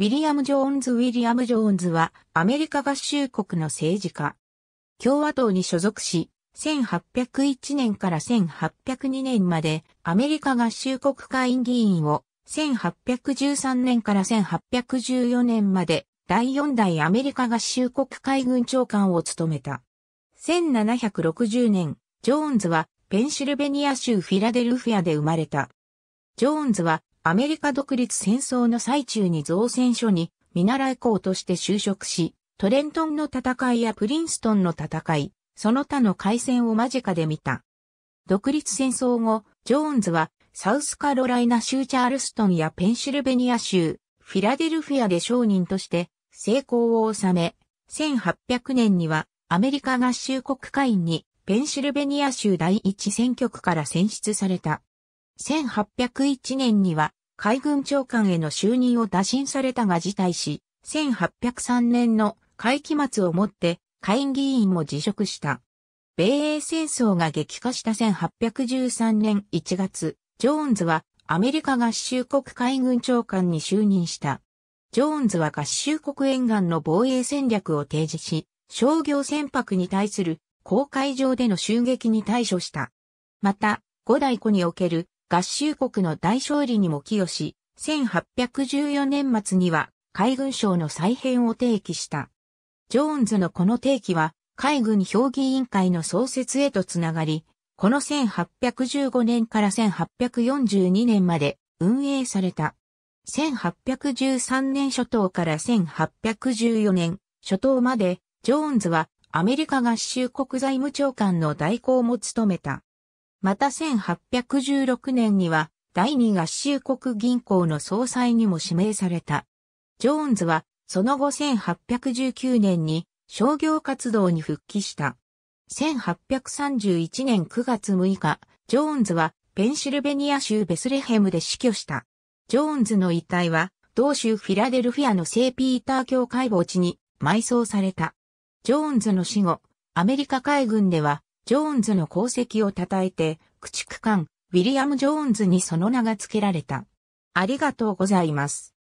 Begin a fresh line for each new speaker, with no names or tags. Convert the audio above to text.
ウィリアム・ジョーンズ・ウィリアム・ジョーンズは、アメリカ合衆国の政治家。共和党に所属し、1801年から1802年まで、アメリカ合衆国会議員を、1813年から1814年まで、第4代アメリカ合衆国海軍長官を務めた。1760年、ジョーンズはペンシルベニア州フィラデルフィアで生まれた。ジョーンズはアメリカ独立戦争の最中に造船所に見習い校として就職し、トレントンの戦いやプリンストンの戦い、その他の海戦を間近で見た。独立戦争後、ジョーンズはサウスカロライナ州チャールストンやペンシルベニア州、フィラデルフィアで商人として成功を収め、1800年にはアメリカ合衆国会員にペンシルベニア州第一選挙区から選出された。1801年には海軍長官への就任を打診されたが辞退し、1803年の会期末をもって会議員も辞職した。米英戦争が激化した1813年1月、ジョーンズはアメリカ合衆国海軍長官に就任した。ジョーンズは合衆国沿岸の防衛戦略を提示し、商業船舶に対する公海上での襲撃に対処した。また、五大湖における合衆国の大勝利にも寄与し、1814年末には海軍省の再編を提起した。ジョーンズのこの提起は、海軍評議委員会の創設へとつながり、この1815年から1842年まで運営された。1813年初頭から1814年初頭まで、ジョーンズはアメリカ合衆国財務長官の代行も務めた。また1816年には第二合衆国銀行の総裁にも指名された。ジョーンズはその後1819年に商業活動に復帰した。1831年9月6日、ジョーンズはペンシルベニア州ベスレヘムで死去した。ジョーンズの遺体は同州フィラデルフィアの聖ピーター教会墓地に埋葬された。ジョーンズの死後、アメリカ海軍ではジョーンズの功績を称えて、駆逐艦、ウィリアム・ジョーンズにその名が付けられた。ありがとうございます。